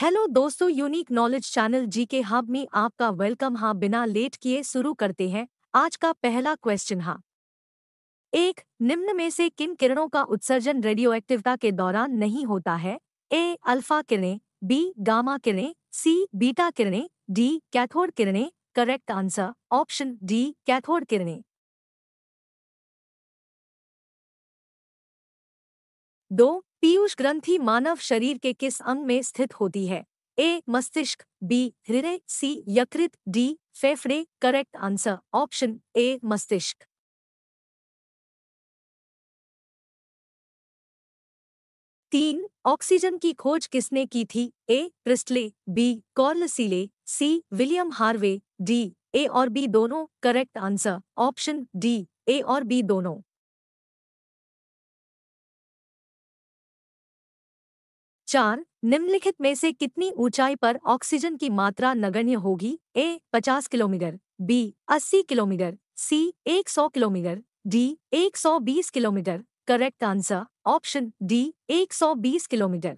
hello दोस्तों unique knowledge channel जी के hub में आपका वेलकम हाँ बिना लेट किए शुरू करते हैं आज का पहला क्वेश्चन हाँ एक निम्न में से किन किरणों का उत्सर्जन एक्टिवता के दौरान नहीं होता है ए अल्फा किरणें बी गामा किरणें सी बीटा किरणें डी कैथोड किरणें correct answer option D cathode किरणें दो पीयूष ग्रंथि मानव शरीर के किस अंग में स्थित होती है ए मस्तिष्क बी हृदय सी यकृत डी फेफड़े करेक्ट आंसर ऑप्शन ए मस्तिष्क तीन ऑक्सीजन की खोज किसने की थी ए क्रिस्टले बी कॉर्लसीले C William Harvey D A और बी दोनों correct answer option D A और बी दोनों चार निम्नलिखित में से कितनी ऊंचाई पर ऑक्सीजन की मात्रा नगण्य होगी A 50 kilometre B 80 kilometre C 100 kilometre D 120 kilometre correct answer option D 120 kilometre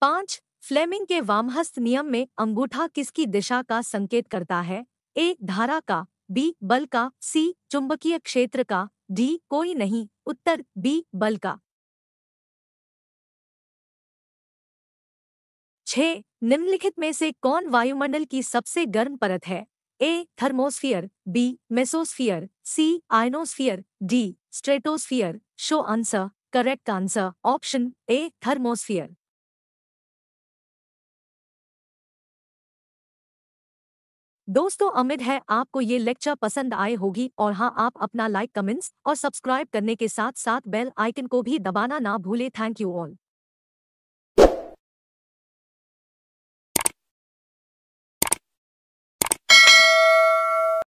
पांच फ्लेमिंग के वामहस्त नियम में अंगूठा किसकी दिशा का संकेत करता है ए धारा का बी बल का सी चुंबकीय क्षेत्र का डी कोई नहीं उत्तर बी बल का छ निम्नलिखित में से कौन वायुमंडल की सबसे गर्म परत है A thermosphere B mesosphere C ionosphere D stratosphere show answer correct answer option A thermosphere दोस्तों उम्मीद है आपको ये लेक्चर पसंद आए होगी और हाँ आप अपना लाइक कमेंट्स और सब्सक्राइब करने के साथ साथ बेल आइकन को भी दबाना ना भूले थैंक यू ऑल